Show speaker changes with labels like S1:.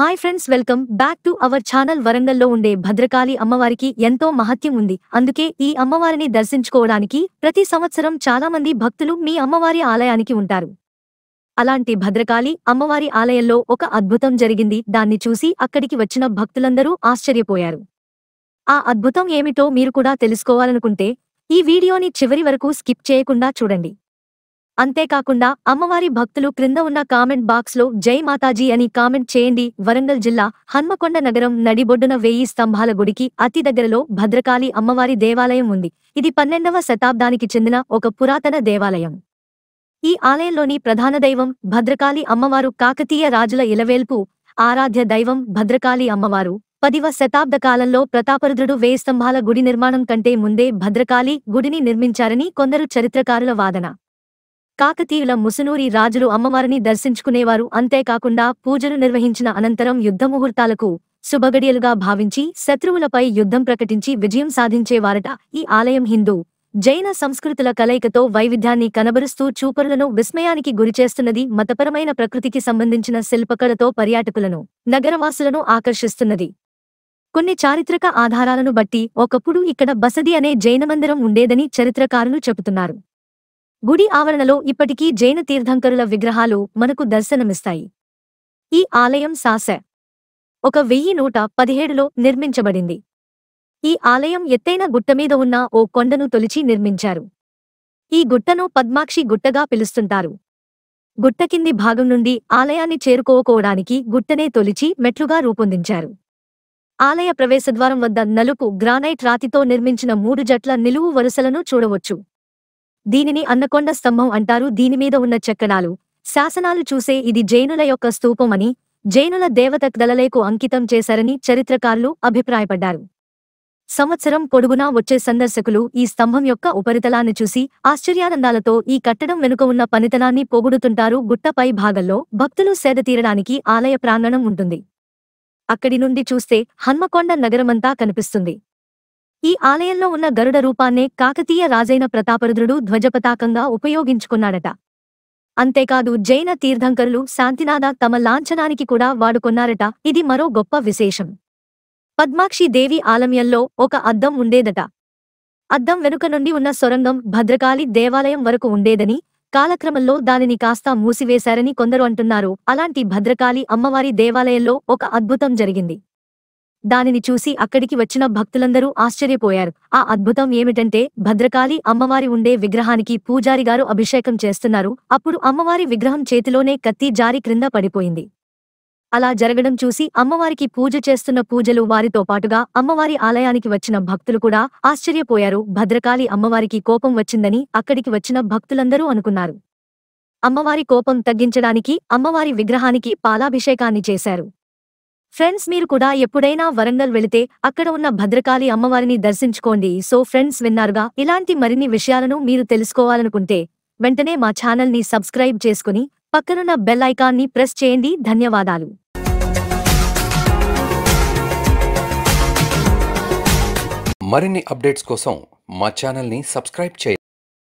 S1: hi friends welcome back to our channel వరంగల్లో ఉండే భద్రకాళి అమ్మవారికి ఎంతో మహత్యం ఉంది అందుకే ఈ అమ్మవారిని దర్శించుకోవడానికి ప్రతి సంవత్సరం చాలామంది భక్తులు మీ అమ్మవారి ఆలయానికి ఉంటారు అలాంటి భద్రకాళి అమ్మవారి ఆలయంలో ఒక అద్భుతం జరిగింది దాన్ని చూసి అక్కడికి వచ్చిన భక్తులందరూ ఆశ్చర్యపోయారు ఆ అద్భుతం ఏమిటో మీరు కూడా తెలుసుకోవాలనుకుంటే ఈ వీడియోని చివరి వరకు స్కిప్ చేయకుండా చూడండి అంతేకాకుండా అమ్మవారి భక్తులు క్రింద ఉన్న కామెంట్ బాక్స్లో జై మాతాజీ అని కామెంట్ చేయండి వరంగల్ జిల్లా హన్మకొండ నగరం నడిబొడ్డున వెయ్యి స్తంభాల గుడికి అతి దగ్గరలో భద్రకాళి అమ్మవారి దేవాలయం ఉంది ఇది పన్నెండవ శతాబ్దానికి చెందిన ఒక పురాతన దేవాలయం ఈ ఆలయంలోని ప్రధాన దైవం భద్రకాళి అమ్మవారు కాకతీయ రాజుల ఇలవేల్పు ఆరాధ్య దైవం భద్రకాళి అమ్మవారు పదివ శతాబ్ద కాలంలో ప్రతాపరుద్రుడు వేయి స్తంభాల గుడి నిర్మాణం కంటే ముందే భద్రకాళి గుడిని నిర్మించారని కొందరు చరిత్రకారుల వాదన కాకతీయుల ముసునూరి రాజులు అమ్మవారిని దర్శించుకునేవారు అంతేకాకుండా పూజలు నిర్వహించిన అనంతరం యుద్ధముహూర్తాలకు శుభగడియలుగా భావించి శత్రువులపై యుద్ధం ప్రకటించి విజయం సాధించేవారట ఈ ఆలయం హిందూ జైన సంస్కృతుల కలయికతో వైవిధ్యాన్ని కనబరుస్తూ చూపరులను విస్మయానికి గురిచేస్తున్నది మతపరమైన ప్రకృతికి సంబంధించిన శిల్పకళతో పర్యాటకులను నగరవాసులను ఆకర్షిస్తున్నది కొన్ని చారిత్రక ఆధారాలను బట్టి ఒకప్పుడు ఇక్కడ బసది అనే జైనమందిరం ఉండేదని చరిత్రకారులు చెబుతున్నారు గుడి ఆవరణలో ఇప్పటికీ జైన తీర్థంకరుల విగ్రహాలు మనకు దర్శనమిస్తాయి ఈ ఆలయం సాస ఒక వెయ్యి నూట పదిహేడులో నిర్మించబడింది ఈ ఆలయం ఎత్తైన గుట్టమీద ఉన్న ఓ కొండను తొలిచి నిర్మించారు ఈ గుట్టను పద్మాక్షి గుట్టగా పిలుస్తుంటారు గుట్ట కింది భాగం నుండి ఆలయాన్ని చేరుకోవడానికి గుట్టనే తొలిచి మెట్లుగా రూపొందించారు ఆలయ ప్రవేశద్వారం వద్ద నలుపు గ్రానైట్ రాతితో నిర్మించిన మూడు జట్ల నిలువు వరుసలను చూడవచ్చు దీనిని అన్నకొండ స్తంభం అంటారు దీనిమీద ఉన్న చక్కనాలు శాసనాలు చూసే ఇది జైనుల యొక్క స్తూపమని జైనుల దేవత దళలేకు అంకితం చేశారని చరిత్రకారులు అభిప్రాయపడ్డారు సంవత్సరం పొడుగునా వచ్చే సందర్శకులు ఈ స్తంభం యొక్క ఉపరితలాన్ని చూసి ఆశ్చర్యానందాలతో ఈ కట్టడం వెనుక ఉన్న పనితనాన్ని పొగుడుతుంటారు గుట్టపై భాగంలో భక్తులు సేదతీరడానికి ఆలయ ప్రాంగణం ఉంటుంది అక్కడి నుండి చూస్తే హన్మకొండ నగరమంతా కనిపిస్తుంది ఈ ఆలయంలో ఉన్న గరుడ రూపాన్నే కాకతీయ రాజైన ప్రతాపరుద్రుడు ధ్వజపతాకంగా ఉపయోగించుకున్నాడట అంతేకాదు జైన తీర్థంకరులు శాంతినాథ తమ లాంఛనానికి కూడా వాడుకున్నారట ఇది మరో గొప్ప విశేషం పద్మాక్షి దేవి ఆలమ్యంలో ఒక అద్దం ఉండేదట అద్దం వెనుక నుండి ఉన్న సొరంగం భద్రకాళి దేవాలయం వరకు ఉండేదని కాలక్రమంలో దానిని కాస్త మూసివేశారని కొందరు అంటున్నారు అలాంటి భద్రకాళి అమ్మవారి దేవాలయంలో ఒక అద్భుతం జరిగింది దానిని చూసి అక్కడికి వచ్చిన భక్తులందరూ ఆశ్చర్యపోయారు ఆ అద్భుతం ఏమిటంటే భద్రకాళి అమ్మవారి ఉండే విగ్రహానికి పూజారిగారు అభిషేకం చేస్తున్నారు అప్పుడు అమ్మవారి విగ్రహం చేతిలోనే కత్తి జారి క్రింద పడిపోయింది అలా జరగడం చూసి అమ్మవారికి పూజ చేస్తున్న పూజలు వారితో పాటుగా అమ్మవారి ఆలయానికి వచ్చిన భక్తులు కూడా ఆశ్చర్యపోయారు భద్రకాళి అమ్మవారికి కోపం వచ్చిందని అక్కడికి వచ్చిన భక్తులందరూ అనుకున్నారు అమ్మవారి కోపం తగ్గించడానికి అమ్మవారి విగ్రహానికి పాలాభిషేకాన్ని చేశారు ఫ్రెండ్స్ మీరు కూడా ఎప్పుడైనా వరంగల్ వెళితే అక్కడ ఉన్న భద్రకాళి అమ్మవారిని దర్శించుకోండి సో ఫ్రెండ్స్ విన్నారుగా ఇలాంటి మరిన్ని విషయాలను మీరు తెలుసుకోవాలనుకుంటే వెంటనే మా ని సబ్స్క్రైబ్ చేసుకుని పక్కనున్న బెల్ ఐకాన్ని ప్రెస్ చేయండి ధన్యవాదాలు మరిన్ని అప్డేట్స్ కోసం మా ఛానల్ని సబ్స్క్రైబ్ చేయండి